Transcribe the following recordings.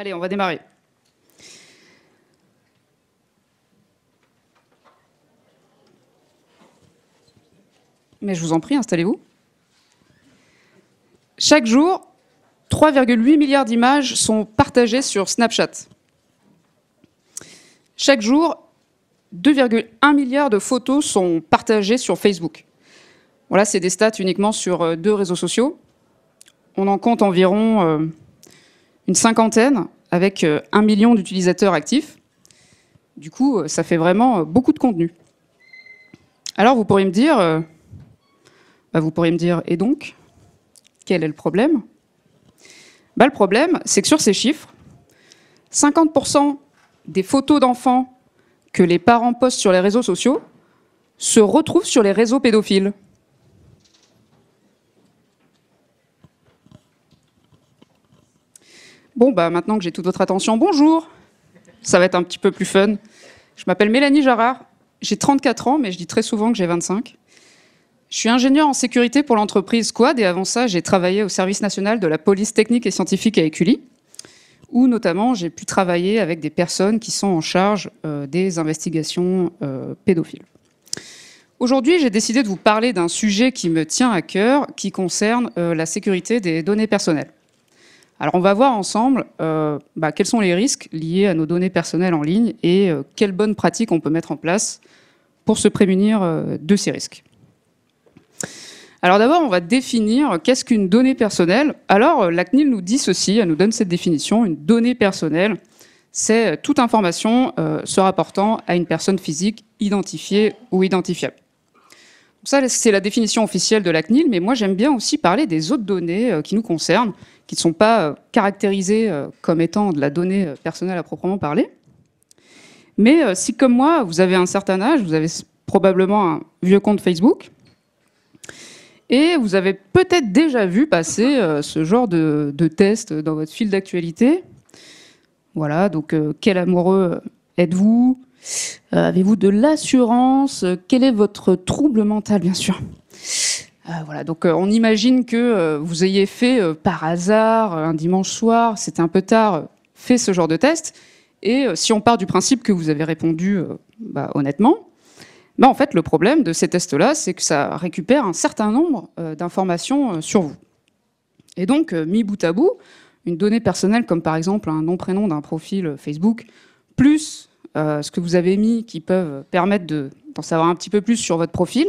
Allez, on va démarrer. Mais je vous en prie, installez-vous. Chaque jour, 3,8 milliards d'images sont partagées sur Snapchat. Chaque jour, 2,1 milliards de photos sont partagées sur Facebook. Voilà, c'est des stats uniquement sur euh, deux réseaux sociaux. On en compte environ euh, une cinquantaine, avec euh, un million d'utilisateurs actifs. Du coup, euh, ça fait vraiment euh, beaucoup de contenu. Alors vous pourriez me dire, bah, vous pourriez me dire, et donc, quel est le problème bah, Le problème, c'est que sur ces chiffres, 50% des photos d'enfants que les parents postent sur les réseaux sociaux se retrouvent sur les réseaux pédophiles. Bon, bah, maintenant que j'ai toute votre attention, bonjour Ça va être un petit peu plus fun. Je m'appelle Mélanie Jarard, j'ai 34 ans, mais je dis très souvent que j'ai 25. Je suis ingénieure en sécurité pour l'entreprise Quad et avant ça, j'ai travaillé au service national de la police technique et scientifique à Écully, où notamment j'ai pu travailler avec des personnes qui sont en charge euh, des investigations euh, pédophiles. Aujourd'hui, j'ai décidé de vous parler d'un sujet qui me tient à cœur, qui concerne euh, la sécurité des données personnelles. Alors on va voir ensemble euh, bah, quels sont les risques liés à nos données personnelles en ligne et euh, quelles bonnes pratiques on peut mettre en place pour se prémunir euh, de ces risques. Alors d'abord, on va définir qu'est-ce qu'une donnée personnelle. Alors la CNIL nous dit ceci, elle nous donne cette définition, une donnée personnelle, c'est toute information se rapportant à une personne physique identifiée ou identifiable. ça, c'est la définition officielle de la CNIL, mais moi j'aime bien aussi parler des autres données qui nous concernent qui ne sont pas euh, caractérisées euh, comme étant de la donnée euh, personnelle à proprement parler. Mais si, comme moi, vous avez un certain âge, vous avez probablement un vieux compte Facebook, et vous avez peut-être déjà vu passer ce genre de, test dans votre fil d'actualité. Voilà, donc quel amoureux êtes-vous Avez-vous de l'assurance Quel est votre trouble mental, bien sûr euh, voilà, donc euh, on imagine que euh, vous ayez fait par hasard un dimanche soir, c'était un peu tard, fait ce genre de test. Et si on part du principe que vous avez répondu bah, honnêtement, bah, en fait le problème de ces tests-là, c'est que ça récupère un certain nombre d'informations sur vous. Et donc, mis bout à bout, une donnée personnelle comme par exemple un nom prénom d'un profil Facebook, plus ce que vous avez mis qui peuvent permettre d'en savoir un petit peu plus sur votre profil,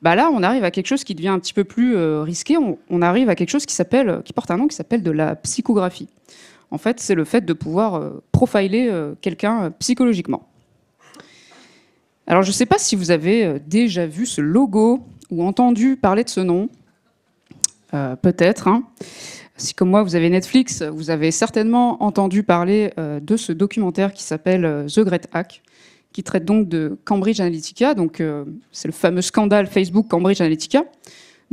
bah là, on arrive à quelque chose qui devient un petit peu plus euh, risqué. On, arrive à quelque chose qui s'appelle, qui porte un nom qui s'appelle de la psychographie. En fait, c'est le fait de pouvoir euh, profiler euh, quelqu'un psychologiquement. Alors, je ne sais pas si vous avez déjà vu ce logo ou entendu parler de ce nom. Peut-être. Hein. Si, comme moi, vous avez Netflix, vous avez certainement entendu parler de ce documentaire qui s'appelle The Great Hack, qui traite donc de Cambridge Analytica. Donc, euh, c'est le fameux scandale Facebook Cambridge Analytica.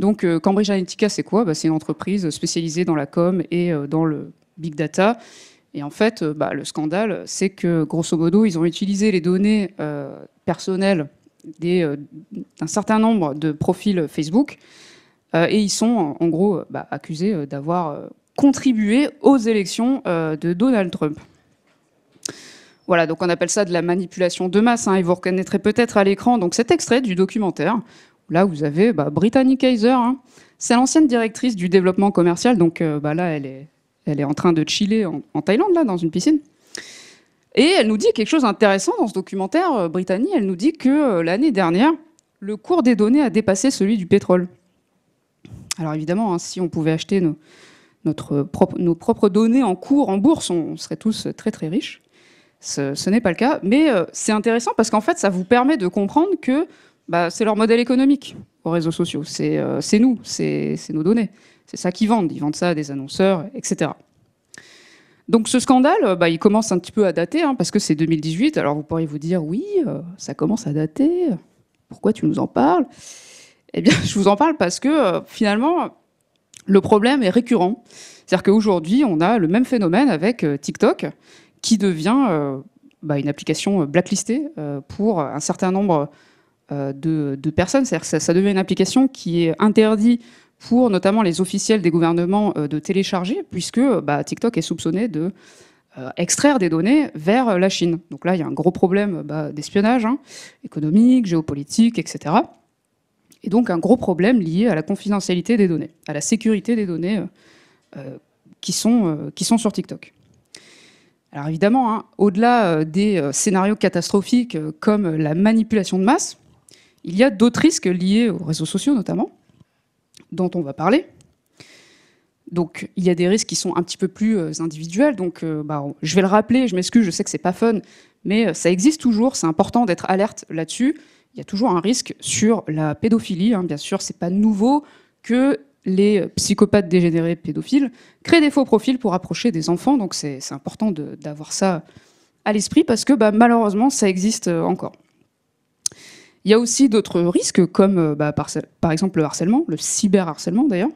Donc, euh, Cambridge Analytica, c'est quoi bah, C'est une entreprise spécialisée dans la com et euh, dans le big data. Et en fait, bah, le scandale, c'est que grosso modo, ils ont utilisé les données personnelles d'un certain nombre de profils Facebook et ils sont en gros bah, accusés d'avoir contribué aux élections de Donald Trump. Voilà, donc on appelle ça de la manipulation de masse, hein. et vous reconnaîtrez peut-être à l'écran donc cet extrait du documentaire. Là, vous avez bah, Brittany Kaiser. Hein. C'est l'ancienne directrice du développement commercial, donc euh, bah, là, elle est, elle est en train de chiller en, Thaïlande, là, dans une piscine. Et elle nous dit quelque chose d'intéressant dans ce documentaire, euh, Brittany. Elle nous dit que euh, l'année dernière, le cours des données a dépassé celui du pétrole. Alors évidemment, hein, si on pouvait acheter nos, nos propres données en cours en bourse, on serait tous très très riches. Ce, n'est pas le cas, mais euh, c'est intéressant parce qu'en fait, ça vous permet de comprendre que bah, c'est leur modèle économique aux réseaux sociaux. C'est euh, nous, c'est nos données. C'est ça qu'ils vendent. Ils vendent ça à des annonceurs, etc. Donc ce scandale, euh, bah, il commence un petit peu à dater, hein, parce que c'est 2018. Alors vous pourriez vous dire, oui, ça commence à dater. Pourquoi tu nous en parles Eh bien, je vous en parle parce que finalement, le problème est récurrent. C'est-à-dire qu'aujourd'hui, on a le même phénomène avec TikTok, qui devient euh, bah, une application euh, blacklistée euh, pour un certain nombre de, personnes. C'est-à-dire que ça, devient une application qui est interdite pour notamment les officiels des gouvernements de télécharger, puisque bah, TikTok est soupçonné de extraire des données vers la Chine. Donc là, il y a un gros problème bah, d'espionnage hein, économique, géopolitique, etc. Et donc un gros problème lié à la confidentialité des données, à la sécurité des données qui, sont, qui sont sur TikTok. Alors évidemment, hein, au-delà euh, des euh, scénarios catastrophiques euh, comme la manipulation de masse, il y a d'autres risques liés aux réseaux sociaux notamment, dont on va parler. Donc il y a des risques qui sont un petit peu plus individuels, donc bah, je vais le rappeler, je m'excuse, je sais que c'est pas fun, mais ça existe toujours, c'est important d'être alerte là-dessus. Il y a toujours un risque sur la pédophilie, hein, bien sûr, c'est pas nouveau que les psychopathes dégénérés pédophiles créent des faux profils pour approcher des enfants. Donc c'est important d'avoir ça à l'esprit parce que bah, malheureusement ça existe euh, encore. Il y a aussi d'autres risques comme euh, bah, par, exemple le harcèlement, le cyberharcèlement d'ailleurs,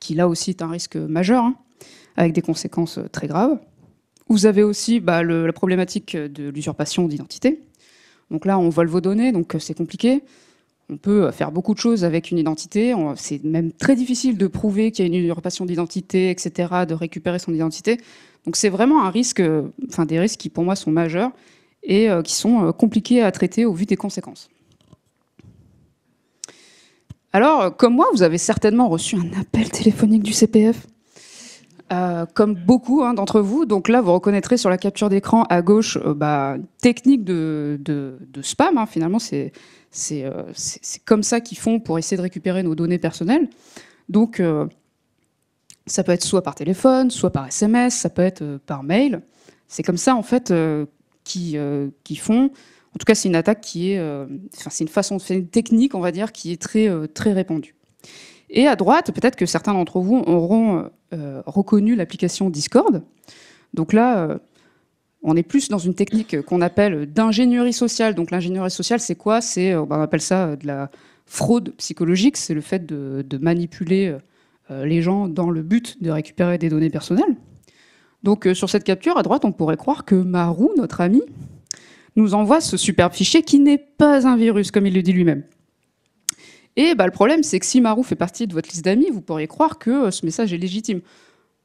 qui là aussi est un risque majeur hein, avec des conséquences euh, très graves. Vous avez aussi bah, la problématique de l'usurpation d'identité. Donc là on vole vos données, donc c'est compliqué. On peut euh, faire beaucoup de choses avec une identité. C'est même très difficile de prouver qu'il y a une usurpation d'identité, etc., de récupérer son identité. Donc c'est vraiment un risque, euh, enfin des risques qui pour moi sont majeurs et euh, qui sont compliqués à traiter au vu des conséquences. Alors, comme moi, vous avez certainement reçu un appel téléphonique du CPF. Euh, comme beaucoup hein, d'entre vous. Donc là, vous reconnaîtrez sur la capture d'écran à gauche euh, bah, technique de, spam. Hein. Finalement, euh, c'est c'est comme ça qu'ils font pour essayer de récupérer nos données personnelles. Donc, ça peut être soit par téléphone, soit par SMS, ça peut être par mail. C'est comme ça, en fait, qu'ils qui font. En tout cas, c'est une attaque qui est, c'est une façon, faire, une technique, on va dire, qui est très, très répandue. Et à droite, peut-être que certains d'entre vous auront euh, reconnu l'application Discord. Donc là, euh, on est plus dans une technique qu'on appelle d'ingénierie sociale. Donc l'ingénierie sociale, c'est quoi C'est, euh, bah, on appelle ça de la fraude psychologique. C'est le fait de, manipuler les gens dans le but de récupérer des données personnelles. Donc sur cette capture, à droite, on pourrait croire que Marou, notre ami, nous envoie ce superbe fichier qui n'est pas un virus, comme il le dit lui-même. Et bah, le problème, c'est que si Marou fait partie de votre liste d'amis, vous pourriez croire que euh, ce message est légitime.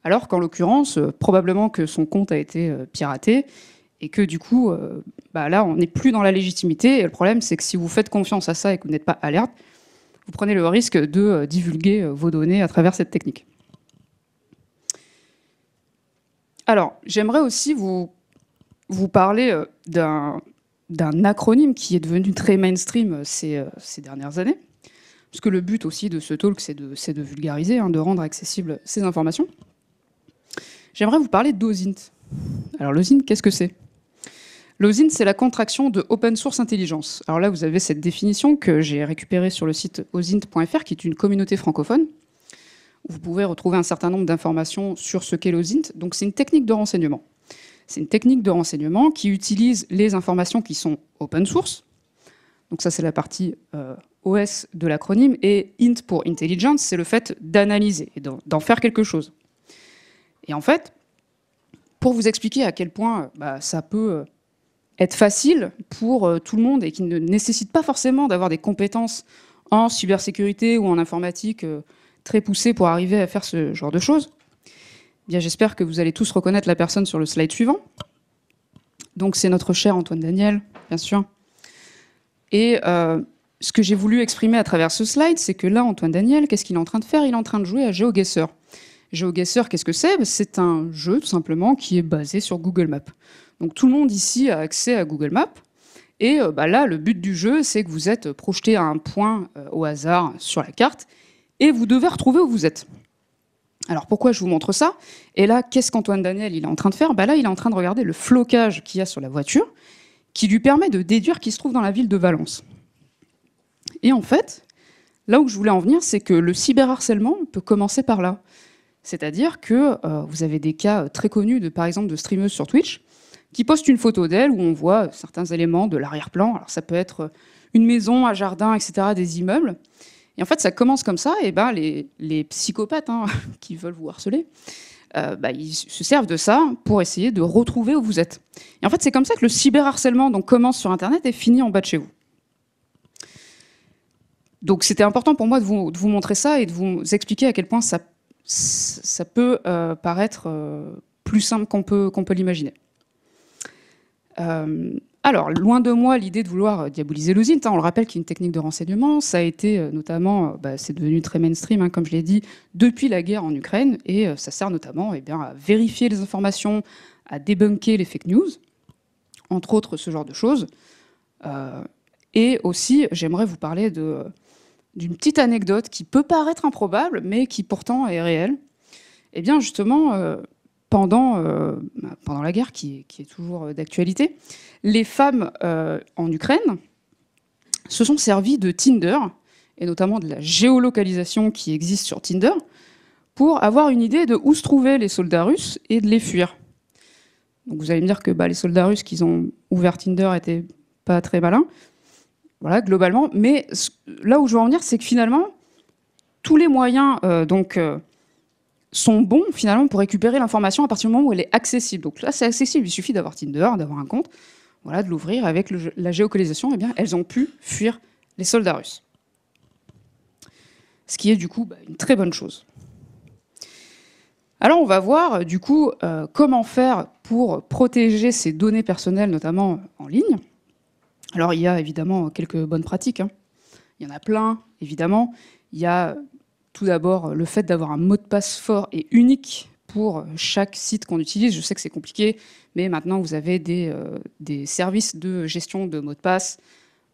Alors qu'en l'occurrence, euh, probablement que son compte a été euh, piraté et que du coup, bah, là, on n'est plus dans la légitimité. Et le problème, c'est que si vous faites confiance à ça et que vous n'êtes pas alerte, vous prenez le risque de divulguer vos données à travers cette technique. Alors, j'aimerais aussi vous, vous parler d'un acronyme qui est devenu très mainstream ces dernières années, puisque le but aussi de ce talk, c'est de, vulgariser, hein, de rendre accessibles ces informations. J'aimerais vous parler d'Ozint. Alors l'OSINT, qu'est-ce que c'est L'Ozint, c'est la contraction de Open Source Intelligence. Alors là, vous avez cette définition que j'ai récupérée sur le site ozint.fr, qui est une communauté francophone. Où vous pouvez retrouver un certain nombre d'informations sur ce qu'est l'OSINT. Donc c'est une technique de renseignement. C'est une technique de renseignement qui utilise les informations qui sont open source. Donc ça, c'est la partie euh, OS de l'acronyme et INT pour intelligence, c'est le fait d'analyser et d'en faire quelque chose. Et en fait, pour vous expliquer à quel point bah, ça peut euh, être facile pour euh, tout le monde et qui ne nécessite pas forcément d'avoir des compétences en cybersécurité ou en informatique euh, très poussées pour arriver à faire ce genre de choses, eh j'espère que vous allez tous reconnaître la personne sur le slide suivant. Donc c'est notre cher Antoine Daniel, bien sûr. Et ce que j'ai voulu exprimer à travers ce slide, c'est que là, Antoine Daniel, qu'est-ce qu'il est en train de faire Il est en train de jouer à GeoGuessr. GeoGuessr, qu'est-ce que c'est C'est un jeu, tout simplement, qui est basé sur Google Maps. Donc tout le monde ici a accès à Google Maps. Et euh, bah, là, le but du jeu, c'est que vous êtes projeté à un point euh, au hasard sur la carte, et vous devez retrouver où vous êtes. Alors pourquoi je vous montre ça Et là, qu'est-ce qu'Antoine Daniel il est en train de faire bah Là, il est en train de regarder le flocage qu'il y a sur la voiture, qui lui permet de déduire qu'il se trouve dans la ville de Valence. Et en fait, là où je voulais en venir, c'est que le cyberharcèlement peut commencer par là. C'est-à-dire que euh, vous avez des cas très connus, de, par exemple, de streameuses sur Twitch qui postent une photo d'elle où on voit certains éléments de l'arrière-plan. Alors ça peut être une maison, un jardin, etc., des immeubles. Et en fait, ça commence comme ça, et ben les, psychopathes hein, qui veulent vous harceler, euh, bah, ils se servent de ça pour essayer de retrouver où vous êtes. Et en fait, c'est comme ça que le cyberharcèlement donc, commence sur Internet et finit en bas de chez vous. Donc c'était important pour moi de vous, montrer ça et de vous expliquer à quel point ça, ça peut euh, paraître euh, plus simple qu'on peut, qu'on peut l'imaginer. Euh, alors, loin de moi l'idée de vouloir diaboliser l'usine, on le rappelle, y est une technique de renseignement. Ça a été notamment, bah, c'est devenu très mainstream, hein, comme je l'ai dit, depuis la guerre en Ukraine, et ça sert notamment eh bien, à vérifier les informations, à débunker les fake news, entre autres ce genre de choses. et aussi, j'aimerais vous parler de d'une petite anecdote qui peut paraître improbable, mais qui pourtant est réelle. Eh bien, justement, euh, euh, bah, pendant, la guerre, qui, est toujours euh, d'actualité, les femmes en Ukraine se sont servies de Tinder, et notamment de la géolocalisation qui existe sur Tinder, pour avoir une idée de où se trouvaient les soldats russes et de les fuir. Donc vous allez me dire que bah, les soldats russes qui ont ouvert Tinder étaient pas très malins, voilà, globalement. Mais là où je veux en venir, c'est que finalement, tous les moyens euh, donc, euh, sont bons finalement pour récupérer l'information à partir du moment où elle est accessible. Donc là, c'est accessible. Il suffit d'avoir Tinder, d'avoir un compte, voilà, de l'ouvrir avec la géocalisation. Eh bien, elles ont pu fuir les soldats russes. Ce qui est du coup bah, une très bonne chose. Alors on va voir du coup euh, comment faire pour protéger ces données personnelles, notamment en ligne. Alors il y a évidemment quelques bonnes pratiques. Hein. Il y en a plein, évidemment. Il y a tout d'abord le fait d'avoir un mot de passe fort et unique pour chaque site qu'on utilise. Je sais que c'est compliqué, mais maintenant vous avez des, euh, services de gestion de mots de passe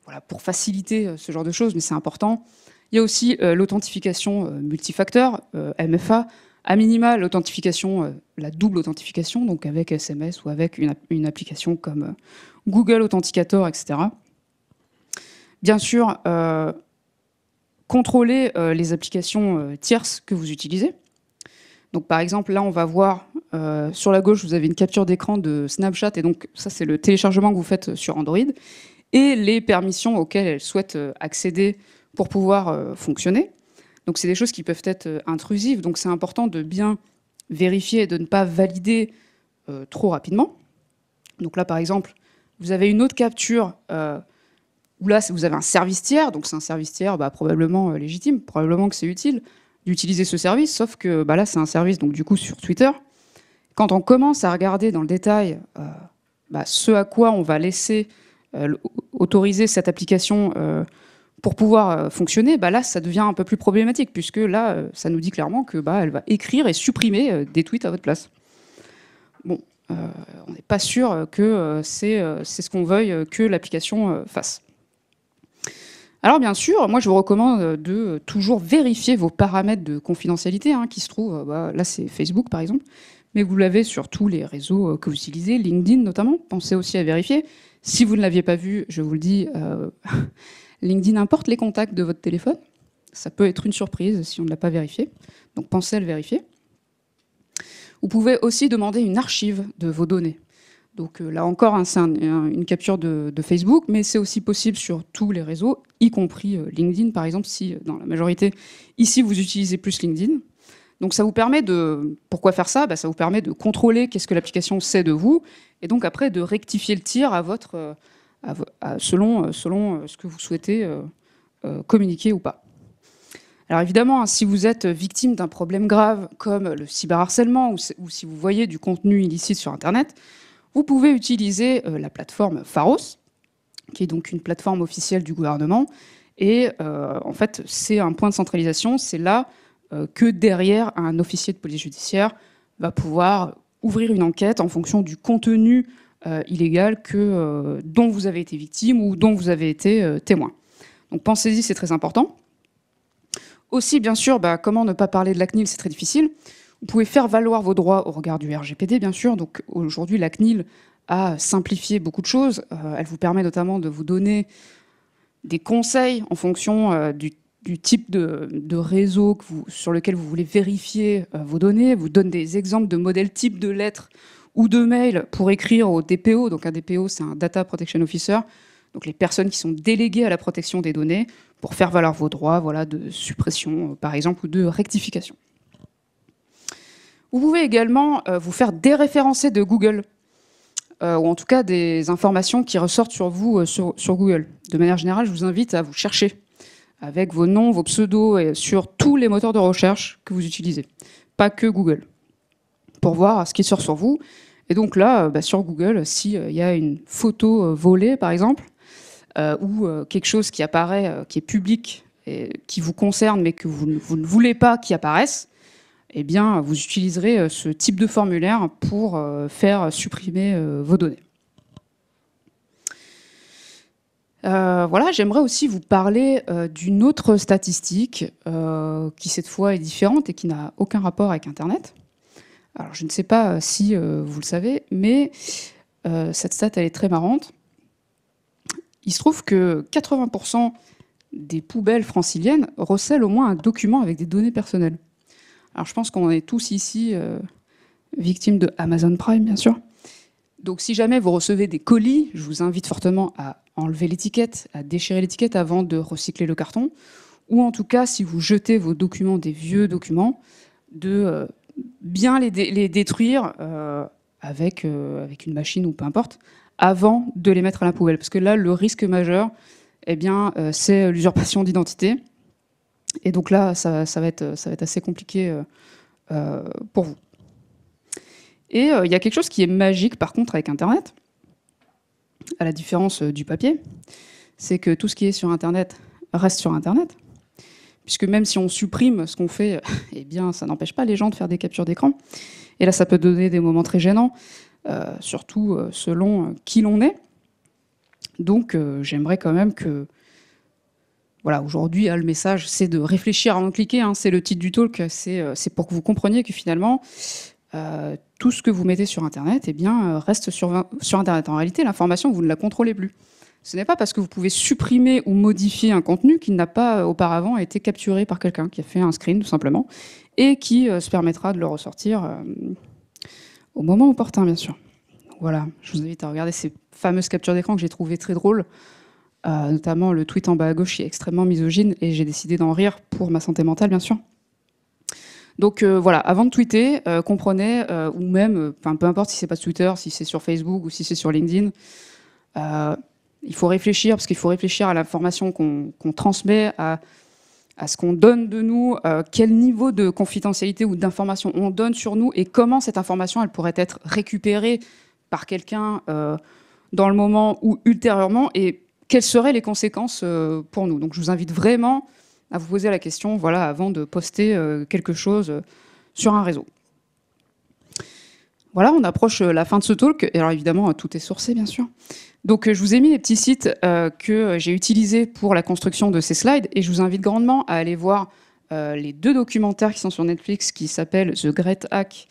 voilà, pour faciliter euh, ce genre de choses, mais c'est important. Il y a aussi euh, l'authentification multifacteur, MFA, à minima, l'authentification, euh, la double authentification, donc avec SMS ou avec une, application comme euh, Google Authenticator, etc. Bien sûr, euh, contrôler les applications tierces que vous utilisez. Donc par exemple, là, on va voir sur la gauche, vous avez une capture d'écran de Snapchat, et donc ça, c'est le téléchargement que vous faites sur Android, et les permissions auxquelles elle souhaite accéder pour pouvoir fonctionner. Donc c'est des choses qui peuvent être euh, intrusives. Donc c'est important de bien vérifier et de ne pas valider euh, trop rapidement. Donc là, par exemple, vous avez une autre capture euh, où là, vous avez un service tiers. Donc c'est un service tiers bah, probablement légitime, probablement que c'est utile d'utiliser ce service, sauf que bah, là, c'est un service, donc du coup, sur Twitter. Quand on commence à regarder dans le détail bah, ce à quoi on va laisser autoriser cette application pour pouvoir euh, fonctionner, bah là, ça devient un peu plus problématique, puisque là, euh, ça nous dit clairement que bah, elle va écrire et supprimer euh, des tweets à votre place. Bon, on n'est pas sûr que c'est ce qu'on veuille que l'application fasse. Alors bien sûr, moi je vous recommande de toujours vérifier vos paramètres de confidentialité hein, qui se trouvent, bah, là c'est Facebook par exemple, mais vous l'avez sur tous les réseaux que vous utilisez, LinkedIn notamment, pensez aussi à vérifier. Si vous ne l'aviez pas vu, je vous le dis, LinkedIn importe les contacts de votre téléphone. Ça peut être une surprise si on ne l'a pas vérifié. Donc pensez à le vérifier. Vous pouvez aussi demander une archive de vos données. Donc euh, là encore, hein, c'est une capture de, Facebook, mais c'est aussi possible sur tous les réseaux, y compris euh, LinkedIn, par exemple, si euh, dans la majorité, ici, vous utilisez plus LinkedIn. Donc ça vous permet de... Pourquoi faire ça bah, Ça vous permet de contrôler qu'est-ce que l'application sait de vous, et donc après de rectifier le tir à votre selon, euh, selon euh, ce que vous souhaitez euh, communiquer ou pas. Alors évidemment, hein, si vous êtes victime d'un problème grave comme le cyberharcèlement ou, si vous voyez du contenu illicite sur Internet, vous pouvez utiliser la plateforme Pharos, qui est donc une plateforme officielle du gouvernement. Et en fait, c'est un point de centralisation. C'est là que derrière, un officier de police judiciaire va pouvoir ouvrir une enquête en fonction du contenu euh, illégales que, euh, dont vous avez été victime ou dont vous avez été euh, témoin. Donc pensez-y, c'est très important. Aussi, bien sûr, bah, comment ne pas parler de la CNIL, c'est très difficile. Vous pouvez faire valoir vos droits au regard du RGPD, bien sûr. Donc aujourd'hui, la CNIL a simplifié beaucoup de choses. elle vous permet notamment de vous donner des conseils en fonction du, type de, réseau sur lequel vous voulez vérifier vos données. Elle vous donne des exemples de modèles type de lettres ou de mails pour écrire au DPO. Donc un DPO, c'est un Data Protection Officer. Donc les personnes qui sont déléguées à la protection des données pour faire valoir vos droits voilà, de suppression, euh, par exemple, ou de rectification. Vous pouvez également euh, vous faire déréférencer de Google, euh, ou en tout cas des informations qui ressortent sur vous sur, sur, Google. De manière générale, je vous invite à vous chercher avec vos noms, vos pseudos, et sur tous les moteurs de recherche que vous utilisez, pas que Google, pour voir ce qui sort sur vous, et donc là, euh, bah, sur Google, s'il euh, y a une photo euh, volée, par exemple, ou quelque chose qui apparaît, qui est public, et qui vous concerne, mais que vous, ne voulez pas qu'il apparaisse, eh bien, vous utiliserez ce type de formulaire pour faire supprimer vos données. voilà, j'aimerais aussi vous parler d'une autre statistique qui cette fois est différente et qui n'a aucun rapport avec Internet. Alors je ne sais pas euh, si euh, vous le savez, mais euh, cette stat, elle est très marrante. Il se trouve que 80% des poubelles franciliennes recèlent au moins un document avec des données personnelles. Alors je pense qu'on est tous ici victimes de Amazon Prime, bien sûr. Donc si jamais vous recevez des colis, je vous invite fortement à enlever l'étiquette, à déchirer l'étiquette avant de recycler le carton, ou en tout cas, si vous jetez vos documents, des vieux documents, de bien les, détruire euh, avec, euh, avec une machine ou peu importe, avant de les mettre à la poubelle. Parce que là, le risque majeur, eh bien, euh, c'est l'usurpation d'identité. Et donc là, ça, va, être, ça va être assez compliqué pour vous. Et il y a quelque chose qui est magique, par contre, avec Internet, à la différence du papier, c'est que tout ce qui est sur Internet reste sur Internet puisque même si on supprime ce qu'on fait, eh bien, ça n'empêche pas les gens de faire des captures d'écran. Et là, ça peut donner des moments très gênants, euh, surtout euh, selon euh, qui l'on est. Donc, j'aimerais quand même que, voilà, aujourd'hui, le message, c'est de réfléchir avant de cliquer. Hein. c'est le titre du talk. C'est pour que vous compreniez que finalement, tout ce que vous mettez sur Internet, eh bien, reste sur, sur Internet. En réalité, l'information, vous ne la contrôlez plus. Ce n'est pas parce que vous pouvez supprimer ou modifier un contenu qui n'a pas euh, auparavant été capturé par quelqu'un qui a fait un screen tout simplement et qui euh, se permettra de le ressortir euh, au moment opportun bien sûr. voilà, je vous invite à regarder ces fameuses captures d'écran que j'ai trouvées très drôles, notamment le tweet en bas à gauche qui est extrêmement misogyne et j'ai décidé d'en rire pour ma santé mentale bien sûr. Donc voilà, avant de tweeter, comprenez, ou même, peu importe si c'est pas Twitter, si c'est sur Facebook ou si c'est sur LinkedIn, il faut réfléchir, parce qu'il faut réfléchir à l'information qu'on transmet, à, à ce qu'on donne de nous, euh, quel niveau de confidentialité ou d'information on donne sur nous, et comment cette information elle pourrait être récupérée par quelqu'un euh, dans le moment ou ultérieurement, et quelles seraient les conséquences euh, pour nous. Donc je vous invite vraiment à vous poser la question voilà, avant de poster quelque chose sur un réseau. Voilà, on approche euh, la fin de ce talk. alors évidemment, euh, tout est sourcé, bien sûr. Donc euh, je vous ai mis les petits sites que j'ai utilisés pour la construction de ces slides et je vous invite grandement à aller voir les deux documentaires qui sont sur Netflix qui s'appellent The Great Hack,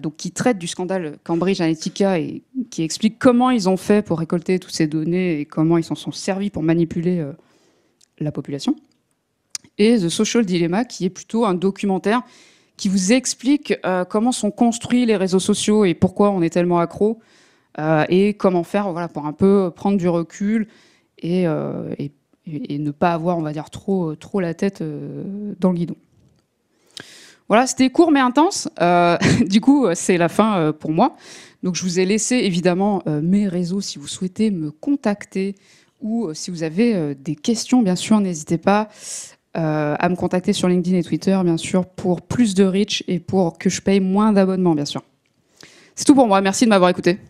donc qui traite du scandale Cambridge Analytica et qui explique comment ils ont fait pour récolter toutes ces données et comment ils s'en sont servis pour manipuler la population. Et The Social Dilemma qui est plutôt un documentaire qui vous explique euh, comment sont construits les réseaux sociaux et pourquoi on est tellement accro euh, et comment faire voilà, pour un peu prendre du recul et, euh, ne pas avoir, on va dire, trop, trop la tête dans le guidon. Voilà, c'était court mais intense. du coup, c'est la fin pour moi. Donc, je vous ai laissé évidemment mes réseaux si vous souhaitez me contacter ou si vous avez des questions, bien sûr, n'hésitez pas. Euh, à me contacter sur LinkedIn et Twitter, bien sûr, pour plus de reach et pour que je paye moins d'abonnements, bien sûr. C'est tout pour moi. Merci de m'avoir écouté.